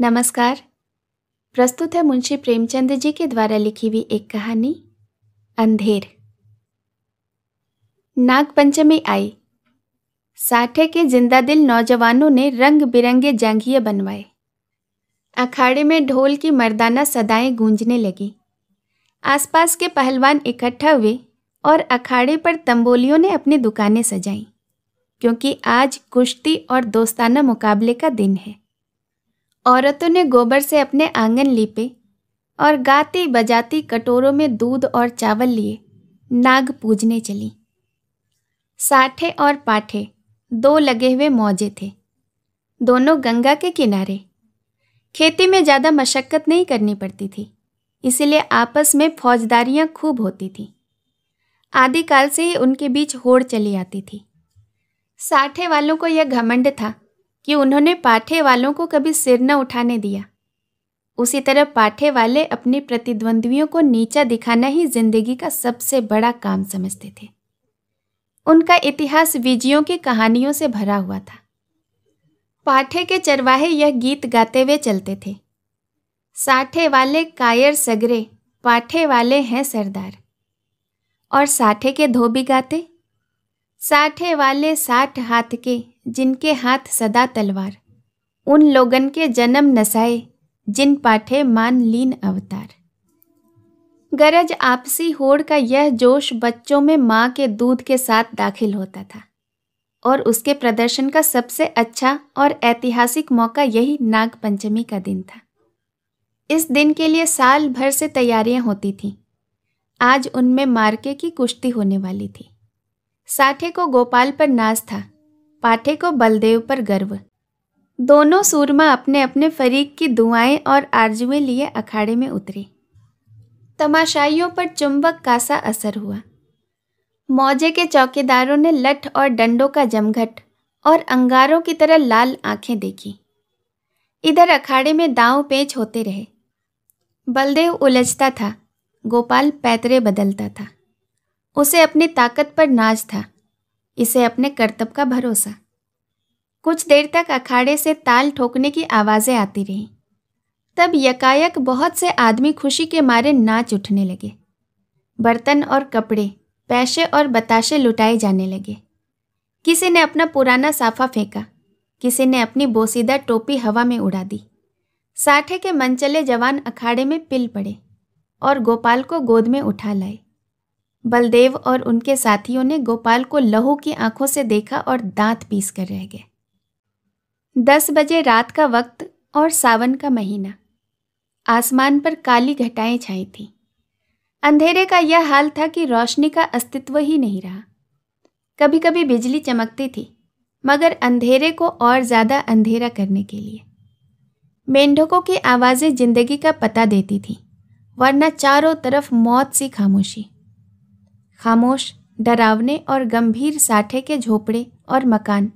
नमस्कार प्रस्तुत है मुंशी प्रेमचंद जी के द्वारा लिखी हुई एक कहानी अंधेर नागपंचमी आई साठे के जिंदा दिल नौजवानों ने रंग बिरंगे जांघिए बनवाए अखाड़े में ढोल की मर्दाना सदाएं गूंजने लगी आसपास के पहलवान इकट्ठा हुए और अखाड़े पर तंबोलियों ने अपनी दुकानें सजाई क्योंकि आज कुश्ती और दोस्ताना मुकाबले का दिन है औरतों ने गोबर से अपने आंगन लीपे और गाती बजाती कटोरों में दूध और चावल लिए नाग पूजने चली साठे और पाठे दो लगे हुए मौजे थे दोनों गंगा के किनारे खेती में ज़्यादा मशक्क़त नहीं करनी पड़ती थी इसलिए आपस में फौजदारियाँ खूब होती थीं आदिकाल से ही उनके बीच होड़ चली आती थी साठे वालों को यह घमंड था कि उन्होंने पाठे वालों को कभी सिर न उठाने दिया उसी तरह पाठे वाले अपने प्रतिद्वंद्वियों को नीचा दिखाना ही जिंदगी का सबसे बड़ा काम समझते थे उनका इतिहास विजयों की कहानियों से भरा हुआ था पाठे के चरवाहे यह गीत गाते हुए चलते थे साठे वाले कायर सगरे पाठे वाले हैं सरदार और साठे के धोबी गाते साठे वाले साठ हाथ के जिनके हाथ सदा तलवार उन लोगन के जन्म नसाए जिन पाठे मान लीन अवतार गरज आपसी होड़ का यह जोश बच्चों में माँ के दूध के साथ दाखिल होता था और उसके प्रदर्शन का सबसे अच्छा और ऐतिहासिक मौका यही नाग पंचमी का दिन था इस दिन के लिए साल भर से तैयारियां होती थीं आज उनमें मार्के की कुश्ती होने वाली थी साठे को गोपाल पर नाज था पाठे को बलदेव पर गर्व दोनों सूरमा अपने अपने फरीक की दुआएं और आरजुएं लिए अखाड़े में उतरे तमाशाइयों पर चुंबक का सा असर हुआ मौजे के चौकीदारों ने लठ और डंडों का जमघट और अंगारों की तरह लाल आंखें देखी इधर अखाड़े में दांव पेच होते रहे बलदेव उलझता था गोपाल पैतरे बदलता था उसे अपनी ताकत पर नाज था इसे अपने कर्तव्य का भरोसा कुछ देर तक अखाड़े से ताल ठोकने की आवाज़ें आती रहीं तब यकायक बहुत से आदमी खुशी के मारे नाच उठने लगे बर्तन और कपड़े पैसे और बताशे लुटाए जाने लगे किसी ने अपना पुराना साफा फेंका किसी ने अपनी बोसीदा टोपी हवा में उड़ा दी साठे के मनचले जवान अखाड़े में पिल पड़े और गोपाल को गोद में उठा लाए बलदेव और उनके साथियों ने गोपाल को लहू की आंखों से देखा और दांत पीस कर रह गए दस बजे रात का वक्त और सावन का महीना आसमान पर काली घटाएं छाई थीं अंधेरे का यह हाल था कि रोशनी का अस्तित्व ही नहीं रहा कभी कभी बिजली चमकती थी मगर अंधेरे को और ज़्यादा अंधेरा करने के लिए मेंढकों की आवाज़ें जिंदगी का पता देती थीं वरना चारों तरफ मौत सी खामोशी खामोश डरावने और गंभीर साठे के झोपड़े और मकान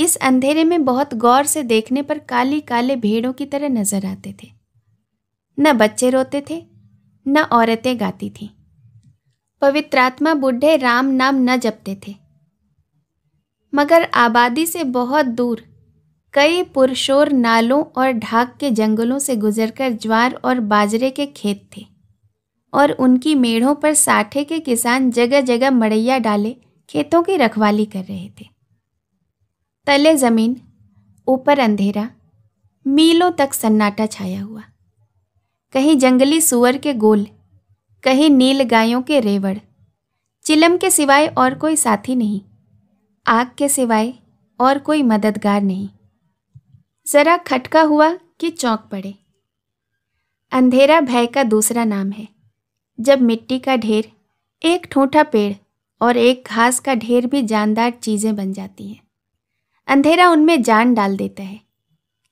इस अंधेरे में बहुत गौर से देखने पर काली काले भेड़ों की तरह नजर आते थे न बच्चे रोते थे न औरतें गाती थीं पवित्रात्मा बुढे राम नाम न जपते थे मगर आबादी से बहुत दूर कई पुरशोर नालों और ढाक के जंगलों से गुजरकर ज्वार और बाजरे के खेत थे और उनकी मेढ़ों पर साठे के किसान जगह जगह मड़ैया डाले खेतों की रखवाली कर रहे थे तले ज़मीन ऊपर अंधेरा मीलों तक सन्नाटा छाया हुआ कहीं जंगली सुअर के गोल कहीं नील गायों के रेवड़ चिलम के सिवाय और कोई साथी नहीं आग के सिवाय और कोई मददगार नहीं ज़रा खटका हुआ कि चौंक पड़े अंधेरा भय का दूसरा नाम है जब मिट्टी का ढेर एक ठूठा पेड़ और एक घास का ढेर भी जानदार चीज़ें बन जाती हैं अंधेरा उनमें जान डाल देता है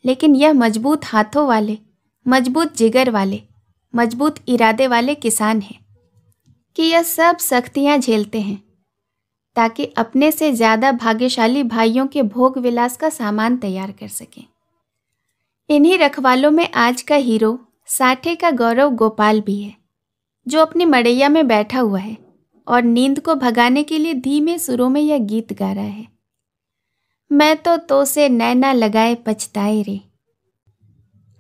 लेकिन यह मजबूत हाथों वाले मजबूत जिगर वाले मजबूत इरादे वाले किसान हैं कि यह सब सख्तियां झेलते हैं ताकि अपने से ज़्यादा भाग्यशाली भाइयों के भोग विलास का सामान तैयार कर सकें इन्हीं रखवालों में आज का हीरो साठे का गौरव गोपाल भी है जो अपनी मड़ैया में बैठा हुआ है और नींद को भगाने के लिए धीमे सुरों में यह गीत गा रहा है मैं तो तो से नैना लगाए पछताए रे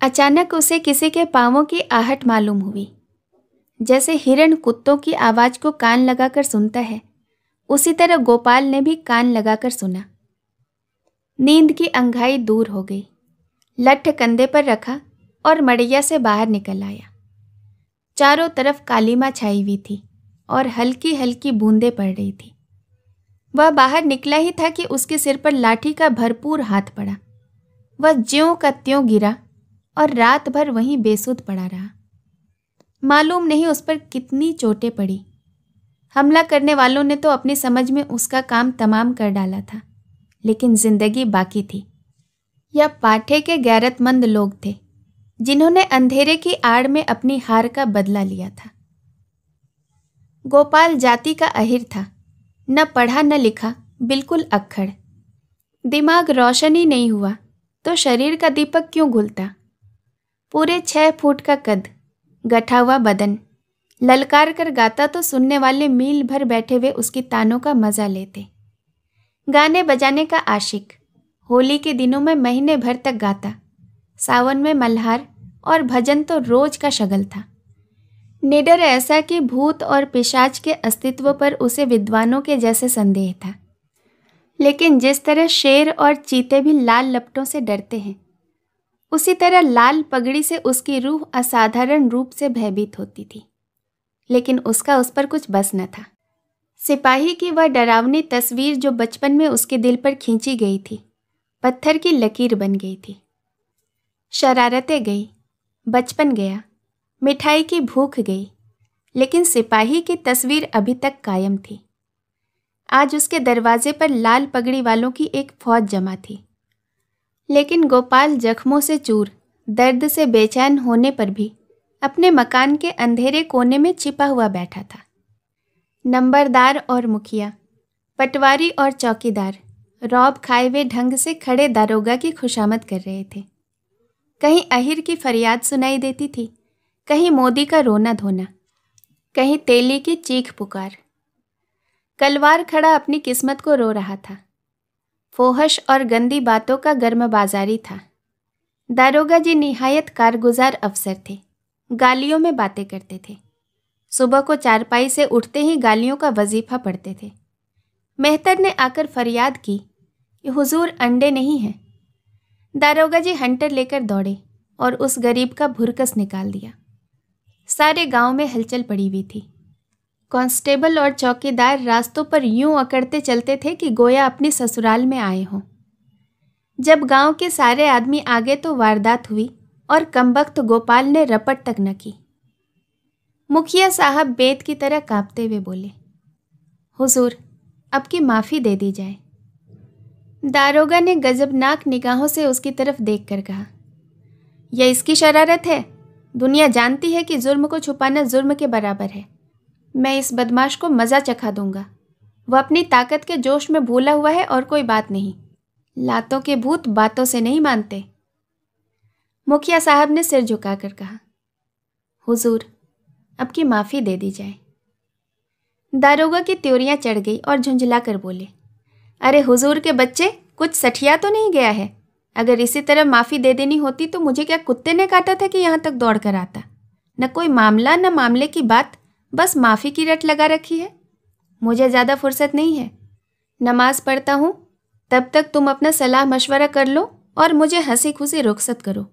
अचानक उसे किसी के पावों की आहट मालूम हुई जैसे हिरण कुत्तों की आवाज़ को कान लगाकर सुनता है उसी तरह गोपाल ने भी कान लगाकर सुना नींद की अंघाई दूर हो गई लठ कंधे पर रखा और मड़ैया से बाहर निकल आया चारों तरफ कालीमा छाई हुई थी और हल्की हल्की बूंदें पड़ रही थी वह बाहर निकला ही था कि उसके सिर पर लाठी का भरपूर हाथ पड़ा वह ज्यों का त्यों गिरा और रात भर वहीं बेसुध पड़ा रहा मालूम नहीं उस पर कितनी चोटें पड़ी हमला करने वालों ने तो अपनी समझ में उसका काम तमाम कर डाला था लेकिन जिंदगी बाकी थी यह पाठे के गैरतमंद लोग थे जिन्होंने अंधेरे की आड़ में अपनी हार का बदला लिया था गोपाल जाति का अहिर था न पढ़ा न लिखा बिल्कुल अक्खड़ दिमाग रोशन ही नहीं हुआ तो शरीर का दीपक क्यों घुलता पूरे छह फुट का कद गठा हुआ बदन ललकार कर गाता तो सुनने वाले मील भर बैठे हुए उसकी तानों का मज़ा लेते गाने बजाने का आशिक होली के दिनों में महीने भर तक गाता सावन में मल्हार और भजन तो रोज का शगल था निडर ऐसा कि भूत और पिशाच के अस्तित्व पर उसे विद्वानों के जैसे संदेह था लेकिन जिस तरह शेर और चीते भी लाल लपटों से डरते हैं उसी तरह लाल पगड़ी से उसकी रूह असाधारण रूप से भयभीत होती थी लेकिन उसका उस पर कुछ बस न था सिपाही की वह डरावनी तस्वीर जो बचपन में उसके दिल पर खींची गई थी पत्थर की लकीर बन गई थी शरारतें गई बचपन गया मिठाई की भूख गई लेकिन सिपाही की तस्वीर अभी तक कायम थी आज उसके दरवाजे पर लाल पगड़ी वालों की एक फौज जमा थी लेकिन गोपाल जख्मों से चूर दर्द से बेचैन होने पर भी अपने मकान के अंधेरे कोने में छिपा हुआ बैठा था नंबरदार और मुखिया पटवारी और चौकीदार रौब खाए हुए ढंग से खड़े दारोगा की खुशामद कर रहे थे कहीं अहिर की फरियाद सुनाई देती थी कहीं मोदी का रोना धोना कहीं तेली की चीख पुकार कलवार खड़ा अपनी किस्मत को रो रहा था फोहश और गंदी बातों का गर्म बाजारी था दारोगा जी निहायत कारगुजार अफसर थे गालियों में बातें करते थे सुबह को चारपाई से उठते ही गालियों का वजीफा पढ़ते थे मेहतर ने आकर फरियाद की कि हुजूर अंडे नहीं हैं दारोगा जी हंटर लेकर दौड़े और उस गरीब का भुरकस निकाल दिया सारे गांव में हलचल पड़ी हुई थी कांस्टेबल और चौकीदार रास्तों पर यूं अकड़ते चलते थे कि गोया अपने ससुराल में आए हों जब गांव के सारे आदमी आ गए तो वारदात हुई और कमबख्त गोपाल ने रपट तक न की मुखिया साहब बेत की तरह कांपते हुए बोले हुजूर अब की माफ़ी दे दी जाए दारोगा ने गजबनाक निगाहों से उसकी तरफ देख कर कहा यह इसकी शरारत है दुनिया जानती है कि जुर्म को छुपाना जुर्म के बराबर है मैं इस बदमाश को मज़ा चखा दूंगा वह अपनी ताकत के जोश में भूला हुआ है और कोई बात नहीं लातों के भूत बातों से नहीं मानते मुखिया साहब ने सिर झुकाकर कहा हुजूर अब की माफ़ी दे दी जाए दारोगा की त्योरियां चढ़ गई और झुंझला कर बोले अरे हुजूर के बच्चे कुछ सठिया तो नहीं गया है अगर इसी तरह माफ़ी दे देनी होती तो मुझे क्या कुत्ते ने काटा था कि यहाँ तक दौड़ कर आता न कोई मामला न मामले की बात बस माफ़ी की रट लगा रखी है मुझे ज़्यादा फुर्सत नहीं है नमाज पढ़ता हूँ तब तक तुम अपना सलाह मशवरा कर लो और मुझे हंसी खुशी रुखसत करो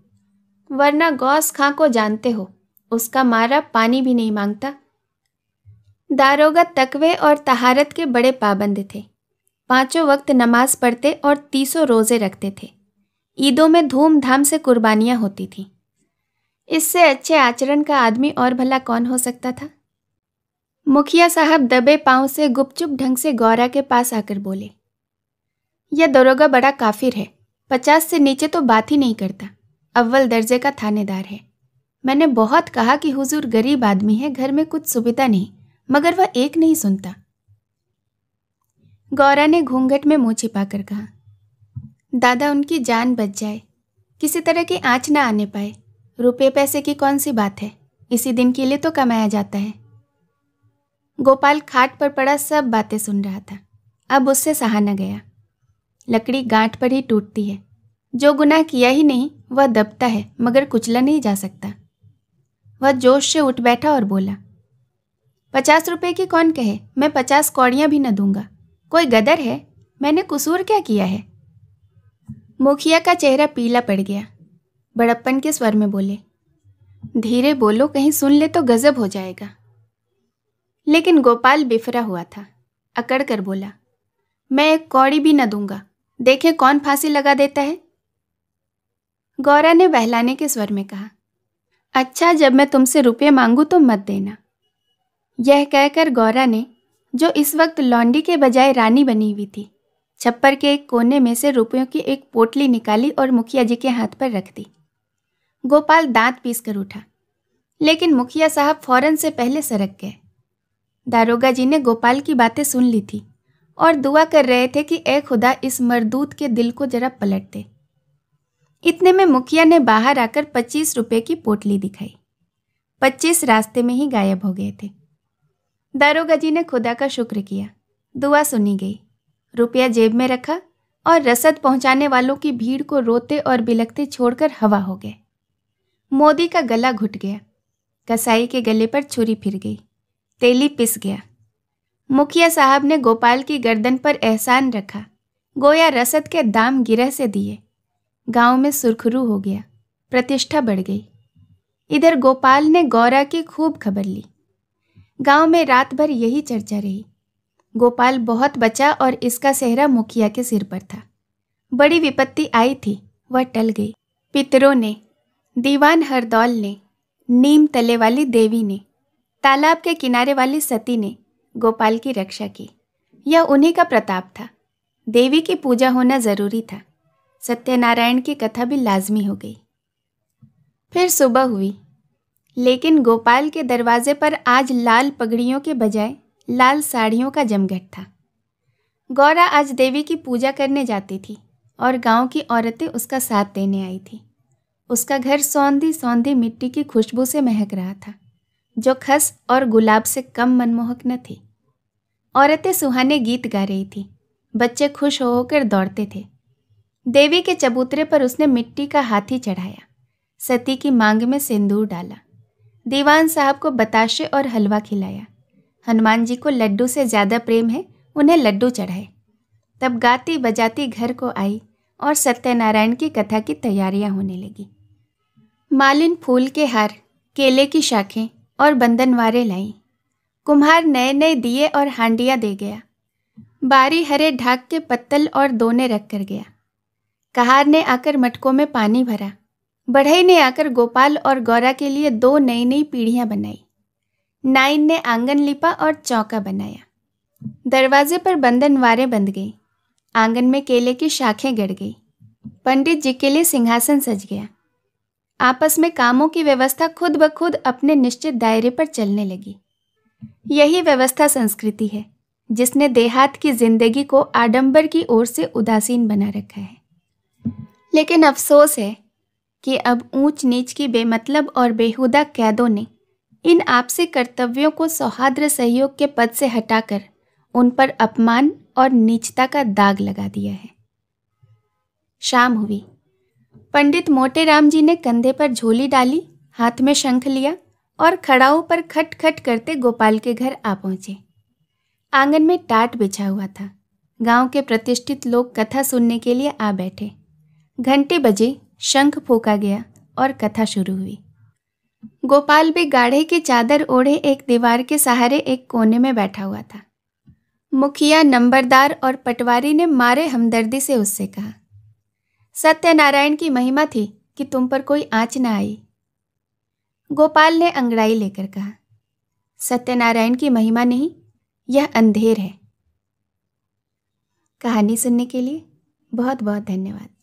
वरना गौस खां को जानते हो उसका मारा पानी भी नहीं मांगता दारोगा तकवे और तहारत के बड़े पाबंद थे पांचों वक्त नमाज पढ़ते और तीसों रोज़े रखते थे ईदों में धूमधाम से कुर्बानियाँ होती थीं इससे अच्छे आचरण का आदमी और भला कौन हो सकता था मुखिया साहब दबे पांव से गुपचुप ढंग से गौरा के पास आकर बोले यह दरोगा बड़ा काफिर है पचास से नीचे तो बात ही नहीं करता अव्वल दर्जे का थानेदार है मैंने बहुत कहा कि हुजूर गरीब आदमी है घर में कुछ सुविधा नहीं मगर वह एक नहीं सुनता गौरा ने घूंघट में मुंह छिपाकर कहा दादा उनकी जान बच जाए किसी तरह की आँच ना आने पाए रुपये पैसे की कौन सी बात है इसी दिन के लिए तो कमाया जाता है गोपाल खाट पर पड़ा सब बातें सुन रहा था अब उससे सहा न गया लकड़ी गांठ पर ही टूटती है जो गुनाह किया ही नहीं वह दबता है मगर कुचला नहीं जा सकता वह जोश से उठ बैठा और बोला पचास रुपए की कौन कहे मैं पचास कौड़ियाँ भी न दूंगा कोई गदर है मैंने कसूर क्या किया है मुखिया का चेहरा पीला पड़ गया बड़प्पन के स्वर में बोले धीरे बोलो कहीं सुन ले तो गजब हो जाएगा लेकिन गोपाल बिफरा हुआ था अकड़ कर बोला मैं एक कौड़ी भी न दूंगा देखे कौन फांसी लगा देता है गौरा ने बहलाने के स्वर में कहा अच्छा जब मैं तुमसे रुपये मांगू तो मत देना यह कहकर गौरा ने जो इस वक्त लॉन्डी के बजाय रानी बनी हुई थी छप्पर के एक कोने में से रुपयों की एक पोटली निकाली और मुखिया जी के हाथ पर रख दी गोपाल दांत पीस कर उठा लेकिन मुखिया साहब फौरन से पहले सरक गए दारोगा जी ने गोपाल की बातें सुन ली थी और दुआ कर रहे थे कि ए खुदा इस मरदूत के दिल को जरा पलट दे इतने में मुखिया ने बाहर आकर पच्चीस रुपये की पोटली दिखाई पच्चीस रास्ते में ही गायब हो गए थे दारोगा जी ने खुदा का शुक्र किया दुआ सुनी गई रुपया जेब में रखा और रसद पहुंचाने वालों की भीड़ को रोते और बिलखते छोड़कर हवा हो गए मोदी का गला घुट गया कसाई के गले पर छुरी फिर गई तेली पिस गया मुखिया साहब ने गोपाल की गर्दन पर एहसान रखा गोया रसद के दाम गिरह से दिए गांव में सुरखरू हो गया प्रतिष्ठा बढ़ गई इधर गोपाल ने गौरा की खूब खबर ली गांव में रात भर यही चर्चा रही गोपाल बहुत बचा और इसका सेहरा मुखिया के सिर पर था बड़ी विपत्ति आई थी वह टल गई पितरों ने दीवान हरदौल ने नीम तले वाली देवी ने तालाब के किनारे वाली सती ने गोपाल की रक्षा की यह उन्हीं का प्रताप था देवी की पूजा होना जरूरी था सत्यनारायण की कथा भी लाजमी हो गई फिर सुबह हुई लेकिन गोपाल के दरवाजे पर आज लाल पगड़ियों के बजाय लाल साड़ियों का जमघट था गौरा आज देवी की पूजा करने जाती थी और गांव की औरतें उसका साथ देने आई थी उसका घर सौंधी सौंधी मिट्टी की खुशबू से महक रहा था जो खस और गुलाब से कम मनमोहक न थी औरतें सुहाने गीत गा रही थी बच्चे खुश होकर दौड़ते थे देवी के चबूतरे पर उसने मिट्टी का हाथी चढ़ाया सती की मांग में सिंदूर डाला दीवान साहब को बताशे और हलवा खिलाया हनुमान जी को लड्डू से ज़्यादा प्रेम है उन्हें लड्डू चढ़ाए तब गाती बजाती घर को आई और सत्यनारायण की कथा की तैयारियां होने लगी मालिन फूल के हार केले की शाखें और बंधनवारे लाई कुम्हार नए नए दिए और हांडिया दे गया बारी हरे ढाक के पत्तल और दोने रख कर गया कहार ने आकर मटकों में पानी भरा बढ़ई ने आकर गोपाल और गौरा के लिए दो नई नई पीढ़ियां बनाई नाइन ने आंगन लिपा और चौका बनाया दरवाजे पर बंधन वारे बंध गई आंगन में केले की शाखें गड़ गई पंडित जी के लिए सिंहासन सज गया आपस में कामों की व्यवस्था खुद ब खुद अपने निश्चित दायरे पर चलने लगी यही व्यवस्था संस्कृति है जिसने देहात की जिंदगी को आडंबर की ओर से उदासीन बना रखा है लेकिन अफसोस है कि अब ऊंच नीच की बेमतलब और बेहुदा कैदों ने इन आपसी कर्तव्यों को सौहार्द्र सहयोग के पद से हटाकर उन पर अपमान और नीचता का दाग लगा दिया है शाम हुई पंडित मोटे राम जी ने कंधे पर झोली डाली हाथ में शंख लिया और खड़ाओं पर खट खट करते गोपाल के घर आ पहुंचे आंगन में टाट बिछा हुआ था गांव के प्रतिष्ठित लोग कथा सुनने के लिए आ बैठे घंटे बजे शंख फूका गया और कथा शुरू हुई गोपाल भी गाढ़े की चादर ओढ़े एक दीवार के सहारे एक कोने में बैठा हुआ था मुखिया नंबरदार और पटवारी ने मारे हमदर्दी से उससे कहा सत्यनारायण की महिमा थी कि तुम पर कोई आँच न आई गोपाल ने अंगड़ाई लेकर कहा सत्यनारायण की महिमा नहीं यह अंधेर है कहानी सुनने के लिए बहुत बहुत धन्यवाद